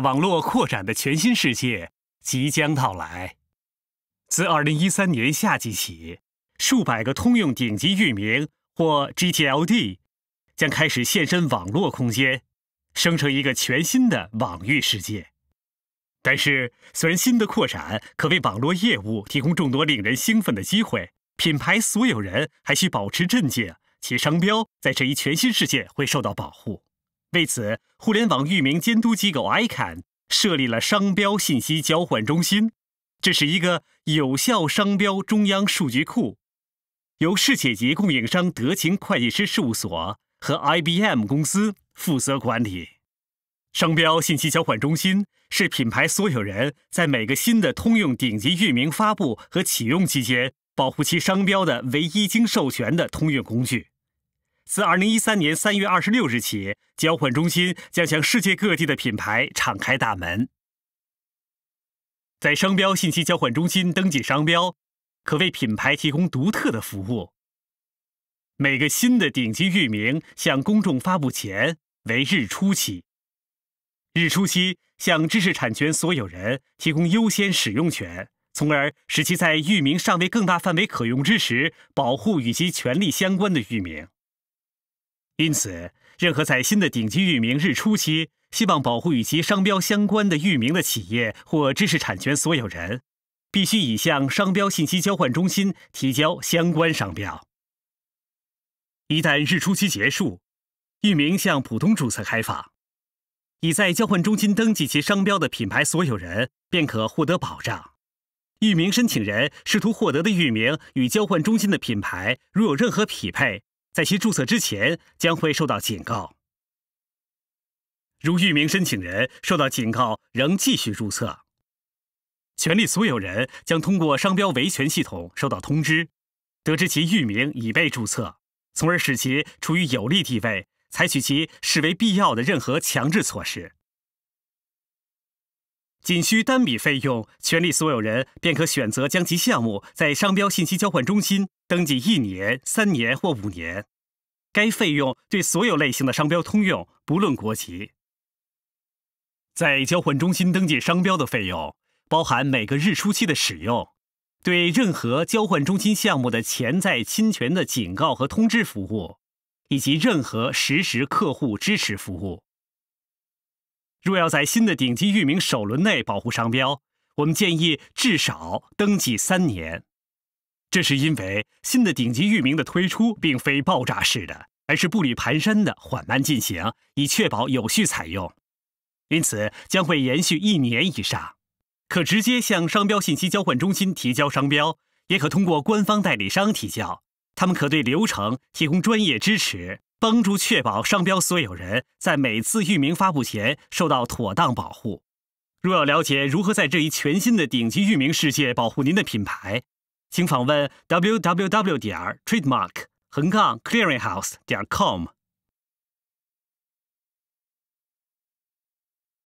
网络扩展的全新世界即将到来。自2013年夏季起，数百个通用顶级域名或 gTLD 将开始现身网络空间，生成一个全新的网域世界。但是，虽然新的扩展可为网络业务提供众多令人兴奋的机会，品牌所有人还需保持镇静，其商标在这一全新世界会受到保护。为此，互联网域名监督机构 ICANN 设立了商标信息交换中心，这是一个有效商标中央数据库，由世界级供应商德勤会计师事务所和 IBM 公司负责管理。商标信息交换中心是品牌所有人在每个新的通用顶级域名发布和启用期间保护其商标的唯一经授权的通用工具。自二零一三年三月二十六日起，交换中心将向世界各地的品牌敞开大门。在商标信息交换中心登记商标，可为品牌提供独特的服务。每个新的顶级域名向公众发布前为日初期，日初期向知识产权所有人提供优先使用权，从而使其在域名尚未更大范围可用之时，保护与其权利相关的域名。因此，任何在新的顶级域名日初期希望保护与其商标相关的域名的企业或知识产权所有人，必须已向商标信息交换中心提交相关商标。一旦日初期结束，域名向普通注册开放，已在交换中心登记其商标的品牌所有人便可获得保障。域名申请人试图获得的域名与交换中心的品牌如有任何匹配。在其注册之前，将会受到警告。如域名申请人受到警告仍继续注册，权利所有人将通过商标维权系统收到通知，得知其域名已被注册，从而使其处于有利地位，采取其视为必要的任何强制措施。仅需单笔费用，权利所有人便可选择将其项目在商标信息交换中心登记一年、三年或五年。该费用对所有类型的商标通用，不论国籍。在交换中心登记商标的费用包含每个日出期的使用、对任何交换中心项目的潜在侵权的警告和通知服务，以及任何实时客户支持服务。若要在新的顶级域名首轮内保护商标，我们建议至少登记三年。这是因为新的顶级域名的推出并非爆炸式的，而是步履蹒跚的缓慢进行，以确保有序采用。因此，将会延续一年以上。可直接向商标信息交换中心提交商标，也可通过官方代理商提交。他们可对流程提供专业支持。帮助确保商标所有人在每次域名发布前受到妥当保护。若要了解如何在这一全新的顶级域名世界保护您的品牌，请访问 www 点 trademark 横杠 clearinghouse 点 com。